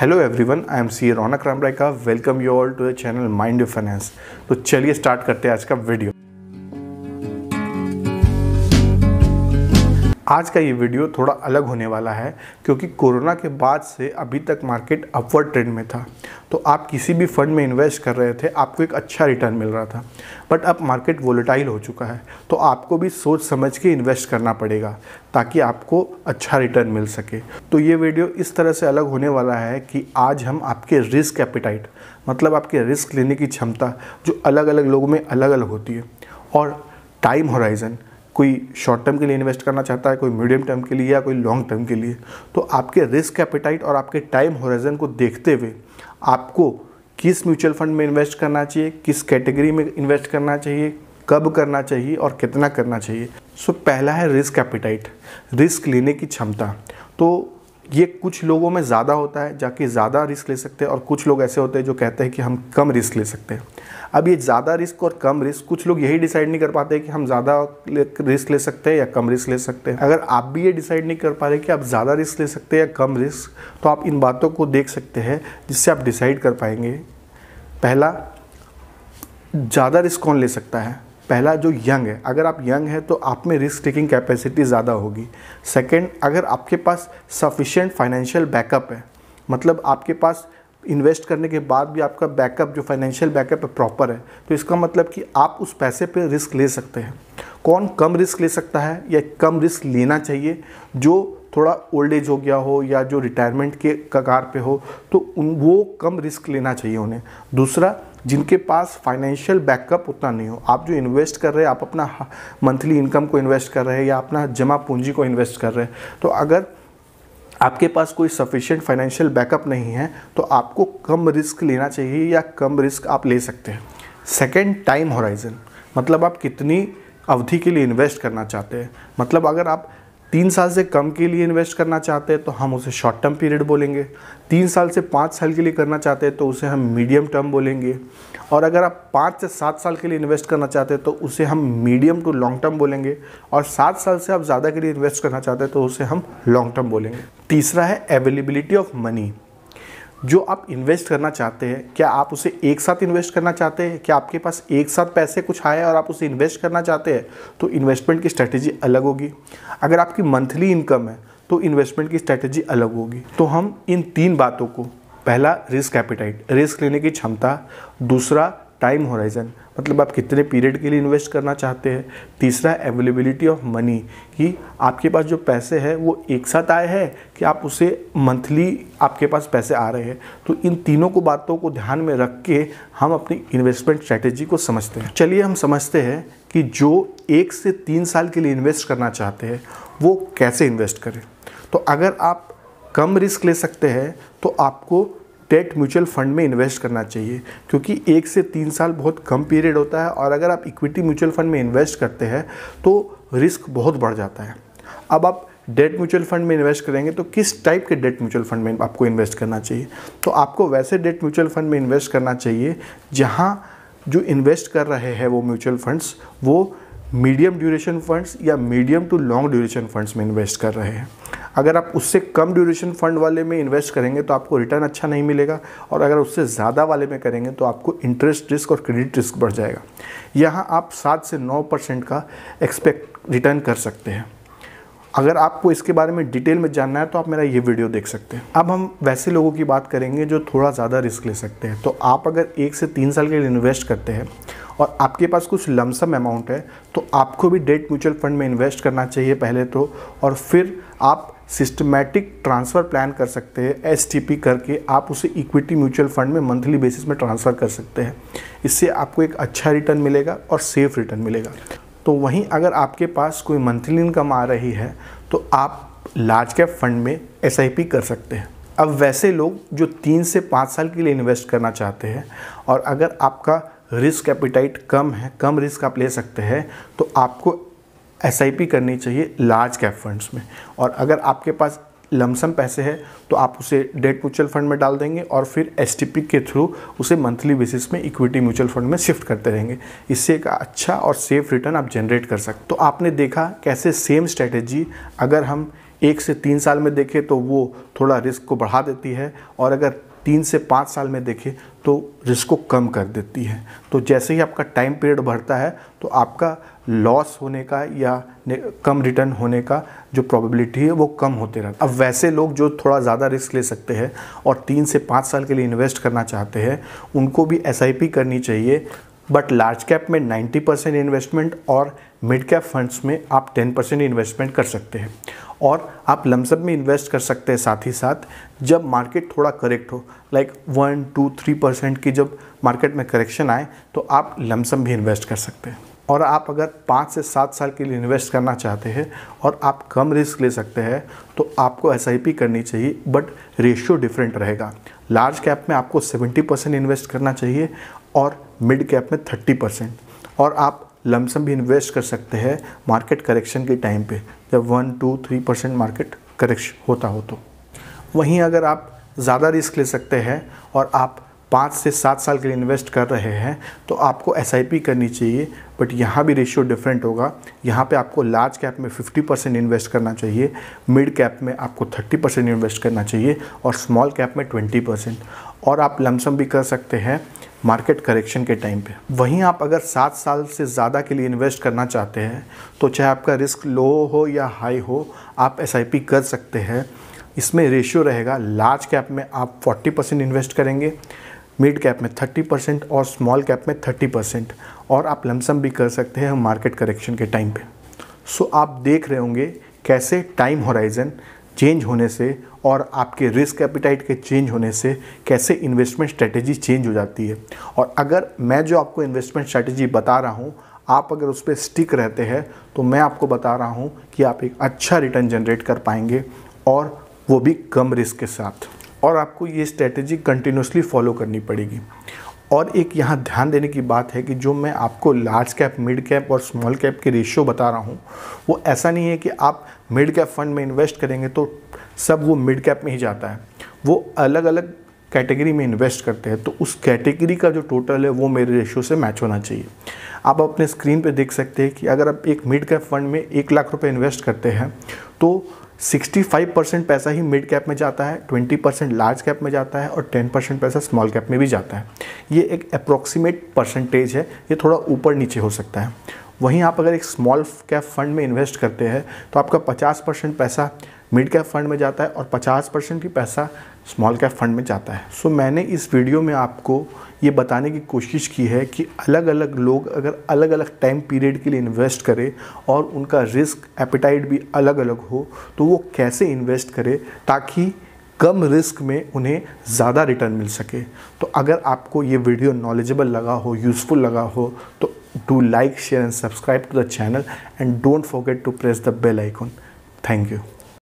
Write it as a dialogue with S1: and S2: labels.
S1: hello everyone I am C Raunak Ramrai का welcome you all to the channel mind of finance तो चलिए start करते हैं आज का वीडियो आज का ये वीडियो थोड़ा अलग होने वाला है क्योंकि कोरोना के बाद से अभी तक मार्केट अपवर्ड ट्रेंड में था तो आप किसी भी फंड में इन्वेस्ट कर रहे थे आपको एक अच्छा रिटर्न मिल रहा था बट अब मार्केट वोलेटाइल हो चुका है तो आपको भी सोच समझ के इन्वेस्ट करना पड़ेगा ताकि आपको अच्छा रिटर्न मिल सके तो ये वीडियो इस तरह से अलग होने वाला है कि आज हम आपके रिस्क एपिटाइट मतलब आपके रिस्क लेने की क्षमता जो अलग अलग लोगों में अलग अलग होती है और टाइम होराइज़न कोई शॉर्ट टर्म के लिए इन्वेस्ट करना चाहता है कोई मीडियम टर्म के लिए या कोई लॉन्ग टर्म के लिए तो आपके रिस्क कैपिटाइट और आपके टाइम होराइजन को देखते हुए आपको किस म्यूचुअल फंड में इन्वेस्ट करना चाहिए किस कैटेगरी में इन्वेस्ट करना चाहिए कब करना चाहिए और कितना करना चाहिए सो so, पहला है रिस्क कैपिटाइट रिस्क लेने की क्षमता तो ये कुछ लोगों में ज़्यादा होता है जाकि ज़्यादा रिस्क ले सकते हैं और कुछ लोग ऐसे होते हैं जो कहते हैं कि हम कम रिस्क ले सकते हैं अब ये ज़्यादा रिस्क और कम रिस्क कुछ लोग यही डिसाइड नहीं कर पाते कि हम ज़्यादा रिस्क ले सकते हैं या कम रिस्क ले सकते हैं अगर आप भी ये डिसाइड नहीं कर पा रहे कि आप ज़्यादा रिस्क ले सकते हैं या कम रिस्क तो आप इन बातों को देख सकते हैं जिससे आप डिसाइड कर पाएंगे पहला ज़्यादा रिस्क कौन ले सकता है पहला जो यंग है अगर आप यंग हैं तो आप में रिस्क टेकिंग कैपेसिटी ज़्यादा होगी सेकंड अगर आपके पास सफिशिएंट फाइनेंशियल बैकअप है मतलब आपके पास इन्वेस्ट करने के बाद भी आपका बैकअप जो फाइनेंशियल बैकअप है प्रॉपर है तो इसका मतलब कि आप उस पैसे पे रिस्क ले सकते हैं कौन कम रिस्क ले सकता है या कम रिस्क लेना चाहिए जो थोड़ा ओल्ड एज हो गया हो या जो रिटायरमेंट के कगार पे हो तो उन वो कम रिस्क लेना चाहिए उन्हें दूसरा जिनके पास फाइनेंशियल बैकअप उतना नहीं हो आप जो इन्वेस्ट कर रहे हैं आप अपना मंथली इनकम को इन्वेस्ट कर रहे हैं या अपना जमा पूंजी को इन्वेस्ट कर रहे हैं तो अगर आपके पास कोई सफिशियंट फाइनेंशियल बैकअप नहीं है तो आपको कम रिस्क लेना चाहिए या कम रिस्क आप ले सकते हैं सेकेंड टाइम होराइजन मतलब आप कितनी अवधि के लिए इन्वेस्ट करना चाहते हैं मतलब अगर आप तीन साल से कम के लिए इन्वेस्ट करना चाहते हैं तो हम उसे शॉर्ट टर्म पीरियड बोलेंगे तीन साल से पाँच साल के लिए करना चाहते हैं तो उसे हम मीडियम टर्म बोलेंगे और अगर आप पाँच से सात साल के लिए इन्वेस्ट करना चाहते हैं तो उसे हम मीडियम टू लॉन्ग टर्म बोलेंगे और सात साल से आप ज़्यादा के लिए इन्वेस्ट करना चाहते हैं तो उसे हम लॉन्ग टर्म बोलेंगे तीसरा है अवेलेबिलिटी ऑफ मनी जो आप इन्वेस्ट करना चाहते हैं क्या आप उसे एक साथ इन्वेस्ट करना चाहते हैं क्या आपके पास एक साथ पैसे कुछ आए और आप उसे इन्वेस्ट करना चाहते हैं तो इन्वेस्टमेंट की स्ट्रैटेजी अलग होगी अगर आपकी मंथली इनकम है तो इन्वेस्टमेंट की स्ट्रैटेजी अलग होगी तो हम इन तीन बातों को पहला रिस्क कैपिटाइट रिस्क लेने की क्षमता दूसरा टाइम होराइजन मतलब आप कितने पीरियड के लिए इन्वेस्ट करना चाहते हैं तीसरा अवेलेबिलिटी ऑफ मनी कि आपके पास जो पैसे हैं वो एक साथ आए हैं कि आप उसे मंथली आपके पास पैसे आ रहे हैं तो इन तीनों को बातों को ध्यान में रख के हम अपनी इन्वेस्टमेंट स्ट्रैटेजी को समझते हैं चलिए हम समझते हैं कि जो एक से तीन साल के लिए इन्वेस्ट करना चाहते हैं वो कैसे इन्वेस्ट करें तो अगर आप कम रिस्क ले सकते हैं तो आपको डेट म्यूचुअल फंड में इन्वेस्ट करना चाहिए क्योंकि एक से तीन साल बहुत कम पीरियड होता है और अगर आप इक्विटी म्यूचुअल फंड में इन्वेस्ट करते हैं तो रिस्क बहुत बढ़ जाता है अब आप डेट म्यूचुअल फंड में इन्वेस्ट करेंगे तो किस टाइप के डेट म्यूचुअल फंड में आपको इन्वेस्ट करना चाहिए तो आपको वैसे डेट म्यूचुअल फंड में इन्वेस्ट करना चाहिए जहाँ जो इन्वेस्ट कर रहे हैं वो म्यूचुअल फंड्स वो मीडियम ड्यूरेशन फंड्स या medium to long duration funds में इन्वेस्ट कर रहे हैं अगर आप उससे कम ड्यूरेशन फंड वाले में इन्वेस्ट करेंगे तो आपको रिटर्न अच्छा नहीं मिलेगा और अगर उससे ज़्यादा वाले में करेंगे तो आपको इंटरेस्ट रिस्क और क्रेडिट रिस्क बढ़ जाएगा यहाँ आप सात से नौ परसेंट का एक्सपेक्ट रिटर्न कर सकते हैं अगर आपको इसके बारे में डिटेल में जानना है तो आप मेरा ये वीडियो देख सकते हैं अब हम वैसे लोगों की बात करेंगे जो थोड़ा ज़्यादा रिस्क ले सकते हैं तो आप अगर एक से तीन साल के लिए इन्वेस्ट करते हैं और आपके पास कुछ लमसम अमाउंट है तो आपको भी डेट म्यूचुअल फंड में इन्वेस्ट करना चाहिए पहले तो और फिर आप सिस्टमैटिक ट्रांसफ़र प्लान कर सकते हैं एस करके आप उसे इक्विटी म्यूचुअल फंड में मंथली बेसिस में ट्रांसफ़र कर सकते हैं इससे आपको एक अच्छा रिटर्न मिलेगा और सेफ रिटर्न मिलेगा तो वहीं अगर आपके पास कोई मंथली इनकम आ रही है तो आप लार्ज कैप फंड में एस कर सकते हैं अब वैसे लोग जो तीन से पाँच साल के लिए इन्वेस्ट करना चाहते हैं और अगर आपका रिस्क एपिटाइट कम है कम रिस्क आप ले सकते हैं तो आपको एस करनी चाहिए लार्ज कैप फंड्स में और अगर आपके पास लमसम पैसे हैं तो आप उसे डेट म्यूचुअल फंड में डाल देंगे और फिर एस के थ्रू उसे मंथली बेसिस में इक्विटी म्यूचुअल फंड में शिफ्ट करते रहेंगे इससे एक अच्छा और सेफ रिटर्न आप जनरेट कर सकते तो आपने देखा कैसे सेम स्ट्रेटेजी अगर हम एक से तीन साल में देखें तो वो थोड़ा रिस्क को बढ़ा देती है और अगर तीन से पाँच साल में देखें तो रिस्क को कम कर देती है तो जैसे ही आपका टाइम पीरियड बढ़ता है तो आपका लॉस होने का या कम रिटर्न होने का जो प्रोबेबिलिटी है वो कम होते रहता है अब वैसे लोग जो थोड़ा ज़्यादा रिस्क ले सकते हैं और तीन से पाँच साल के लिए इन्वेस्ट करना चाहते हैं उनको भी एस करनी चाहिए बट लार्ज कैप में 90 परसेंट इन्वेस्टमेंट और मिड कैप फंड्स में आप 10 परसेंट इन्वेस्टमेंट कर सकते हैं और आप लमसम में इन्वेस्ट कर सकते हैं साथ ही साथ जब मार्केट थोड़ा करेक्ट हो like one two three percent की जब मार्केट में करेक्शन आए तो आप लमसम भी इन्वेस्ट कर सकते हैं और आप अगर पाँच से सात साल के लिए इन्वेस्ट करना चाहते हैं और आप कम रिस्क ले सकते हैं तो आपको एस करनी चाहिए बट रेशियो डिफरेंट रहेगा लार्ज कैप में आपको 70 परसेंट इन्वेस्ट करना चाहिए और मिड कैप में थर्टी परसेंट और आप लमसम भी इन्वेस्ट कर सकते हैं मार्केट करेक्शन के टाइम पे जब one two three percent market correction होता हो तो वहीं अगर आप ज़्यादा रिस्क ले सकते हैं और आप पाँच से सात साल के लिए इन्वेस्ट कर रहे हैं तो आपको एस करनी चाहिए बट यहाँ भी रेशियो डिफरेंट होगा यहाँ पे आपको लार्ज कैप में 50 परसेंट इन्वेस्ट करना चाहिए मिड कैप में आपको 30 परसेंट इन्वेस्ट करना चाहिए और स्मॉल कैप में 20 परसेंट और आप लमसम भी कर सकते हैं मार्केट करेक्शन के टाइम पे वहीं आप अगर सात साल से ज़्यादा के लिए इन्वेस्ट करना चाहते हैं तो चाहे आपका रिस्क लो हो या हाई हो आप एस कर सकते हैं इसमें रेशियो रहेगा लार्ज कैप में आप 40 परसेंट इन्वेस्ट करेंगे मिड कैप में 30 परसेंट और स्मॉल कैप में 30 परसेंट और आप लमसम भी कर सकते हैं मार्केट करेक्शन के टाइम पे सो आप देख रहे होंगे कैसे टाइम होराइज़न चेंज होने से और आपके रिस्क एपिटाइट के चेंज होने से कैसे इन्वेस्टमेंट स्ट्रेटजी चेंज हो जाती है और अगर मैं जो आपको इन्वेस्टमेंट स्ट्रेटजी बता रहा हूँ आप अगर उस पर स्टिक रहते हैं तो मैं आपको बता रहा हूँ कि आप एक अच्छा रिटर्न जनरेट कर पाएंगे और वो भी कम रिस्क के साथ और आपको ये स्ट्रैटेजी कंटिन्यूसली फॉलो करनी पड़ेगी और एक यहाँ ध्यान देने की बात है कि जो मैं आपको लार्ज कैप मिड कैप और स्मॉल कैप के रेशियो बता रहा हूँ वो ऐसा नहीं है कि आप मिड कैप फंड में इन्वेस्ट करेंगे तो सब वो मिड कैप में ही जाता है वो अलग अलग कैटेगरी में इन्वेस्ट करते हैं तो उस कैटेगरी का जो टोटल है वो मेरे रेशियो से मैच होना चाहिए आप अपने स्क्रीन पे देख सकते हैं कि अगर आप एक मिड कैप फंड में एक लाख रुपए इन्वेस्ट करते हैं तो 65 परसेंट पैसा ही मिड कैप में जाता है 20 परसेंट लार्ज कैप में जाता है और 10 परसेंट पैसा स्मॉल कैप में भी जाता है ये एक अप्रॉक्सीमेट परसेंटेज है ये थोड़ा ऊपर नीचे हो सकता है वहीं आप अगर एक स्मॉल कैप फंड में इन्वेस्ट करते हैं तो आपका 50 परसेंट पैसा मिड कैप फंड में जाता है और 50 परसेंट भी पैसा स्मॉल कैप फंड में जाता है सो so, मैंने इस वीडियो में आपको ये बताने की कोशिश की है कि अलग अलग लोग अगर अलग अलग टाइम पीरियड के लिए इन्वेस्ट करें और उनका रिस्क एपिटाइट भी अलग अलग हो तो वो कैसे इन्वेस्ट करें ताकि कम रिस्क में उन्हें ज़्यादा रिटर्न मिल सके तो अगर आपको ये वीडियो नॉलेजेबल लगा हो यूज़फुल लगा हो तो do like share and subscribe to the channel and don't forget to press the bell icon thank you